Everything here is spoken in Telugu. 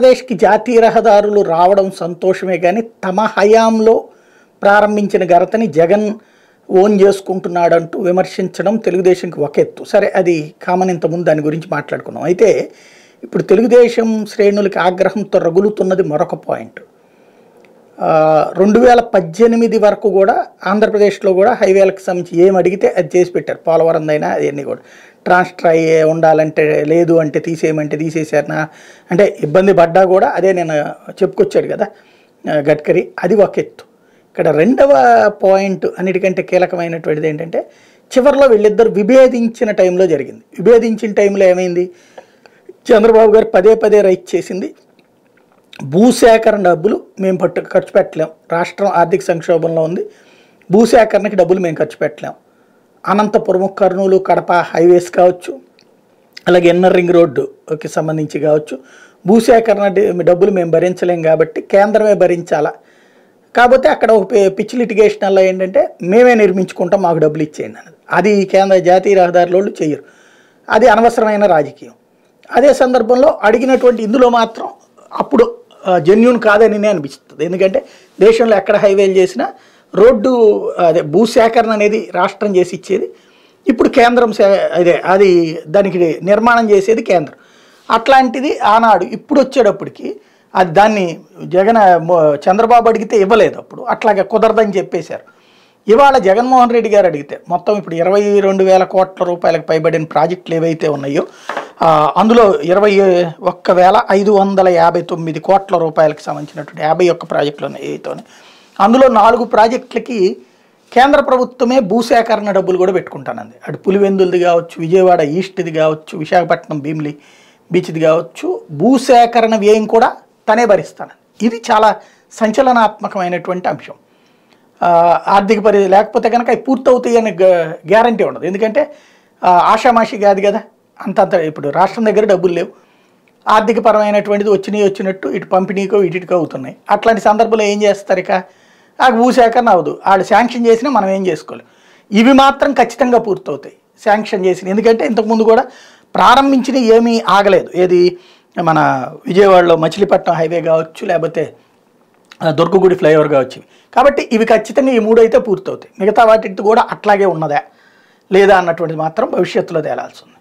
ఆంధ్రప్రదేశ్కి జాతీయ రహదారులు రావడం సంతోషమే కానీ తమ హయాంలో ప్రారంభించిన ఘరతని జగన్ ఓన్ చేసుకుంటున్నాడంటూ విమర్శించడం తెలుగుదేశంకి ఒక ఎత్తు సరే అది కామన్ ఇంతకుముందు దాని గురించి మాట్లాడుకున్నాం అయితే ఇప్పుడు తెలుగుదేశం శ్రేణులకి ఆగ్రహంతో రగులుతున్నది మరొక పాయింట్ రెండు వేల పద్దెనిమిది వరకు కూడా ఆంధ్రప్రదేశ్లో కూడా హైవేలకు సంబంధించి ఏం అడిగితే అది చేసి పెట్టారు పోలవరందైనా అవన్నీ కూడా ట్రాన్స్ట్రై ఉండాలంటే లేదు అంటే తీసేయమంటే తీసేశారనా అంటే ఇబ్బంది పడ్డా కూడా అదే నేను చెప్పుకొచ్చాడు కదా గడ్కరీ అది ఒక ఎత్తు ఇక్కడ రెండవ పాయింట్ అన్నిటికంటే కీలకమైనటువంటిది ఏంటంటే చివరిలో వీళ్ళిద్దరు విభేదించిన టైంలో జరిగింది విభేదించిన టైంలో ఏమైంది చంద్రబాబు గారు పదే పదే రైట్ చేసింది భూసేకరణ డబ్బులు మేము పట్టు ఖర్చు పెట్టలేం రాష్ట్రం ఆర్థిక సంక్షోభంలో ఉంది భూసేకరణకి డబ్బులు మేము ఖర్చు పెట్టలేం అనంతపురం కర్నూలు కడప హైవేస్ కావచ్చు అలాగే ఎన్నర్ రింగ్ రోడ్డుకి సంబంధించి కావచ్చు భూసేకరణ డబ్బులు మేము భరించలేం కాబట్టి కేంద్రమే భరించాలా కాకపోతే అక్కడ ఒక పిచ్చి లిటిగేషన్ అలా ఏంటంటే మేమే నిర్మించుకుంటాం మాకు డబ్బులు ఇచ్చేయండి అన్నది అది కేంద్ర జాతీయ రహదారులు చేయరు అది అనవసరమైన రాజకీయం అదే సందర్భంలో అడిగినటువంటి ఇందులో మాత్రం అప్పుడు జెన్యున్ కాదని నేను అనిపిస్తుంది ఎందుకంటే దేశంలో ఎక్కడ హైవేలు చేసినా రోడ్డు అదే భూసేకరణ అనేది రాష్ట్రం చేసి ఇచ్చేది ఇప్పుడు కేంద్రం అదే అది దానికి నిర్మాణం చేసేది కేంద్రం అట్లాంటిది ఆనాడు ఇప్పుడు వచ్చేటప్పటికి అది దాన్ని జగన్ చంద్రబాబు అడిగితే ఇవ్వలేదు అప్పుడు అట్లాగే కుదరదని చెప్పేశారు ఇవాళ జగన్మోహన్ రెడ్డి గారు అడిగితే మొత్తం ఇప్పుడు ఇరవై రెండు వేల కోట్ల రూపాయలకు పైబడిన ప్రాజెక్టులు ఏవైతే ఉన్నాయో అందులో ఇరవై ఒక్క వేల ఐదు వందల యాభై తొమ్మిది కోట్ల రూపాయలకు సంబంధించినటువంటి యాభై ఒక్క ప్రాజెక్టులు ఉన్నాయి అందులో నాలుగు ప్రాజెక్టులకి కేంద్ర ప్రభుత్వమే భూసేకరణ డబ్బులు కూడా పెట్టుకుంటానండి అటు పులివెందులది కావచ్చు విజయవాడ ఈస్ట్ది కావచ్చు విశాఖపట్నం భీమిలి బీచ్ది కావచ్చు భూసేకరణ వ్యయం కూడా తనే భరిస్తాను ఇది చాలా సంచలనాత్మకమైనటువంటి అంశం ఆర్థిక పరిధి లేకపోతే కనుక అవి పూర్తవుతాయి అనే గ్యారంటీ ఉండదు ఎందుకంటే ఆషామాషి కాదు కదా అంతంత ఇప్పుడు రాష్ట్రం దగ్గర డబ్బులు లేవు ఆర్థిక పరమైనటువంటిది వచ్చినాయి వచ్చినట్టు ఇటు పంపిణీకో ఇటుకో అవుతున్నాయి అట్లాంటి సందర్భంలో ఏం చేస్తారు ఇక ఆ భూసేకరణ అవ్వదు వాళ్ళు శాంక్షన్ చేసినా మనం ఏం చేసుకోవాలి ఇవి మాత్రం ఖచ్చితంగా పూర్తవుతాయి శాంక్షన్ చేసిన ఎందుకంటే ఇంతకుముందు కూడా ప్రారంభించిన ఏమీ ఆగలేదు ఏది మన విజయవాడలో మచిలీపట్నం హైవే కావచ్చు లేకపోతే దుర్గగుడి ఫ్లైఓవర్ కావచ్చు కాబట్టి ఇవి ఖచ్చితంగా ఈ మూడు అయితే పూర్తవుతాయి మిగతా వాటికి కూడా అట్లాగే ఉన్నదా లేదా అన్నటువంటిది మాత్రం భవిష్యత్తులో తేలాల్సింది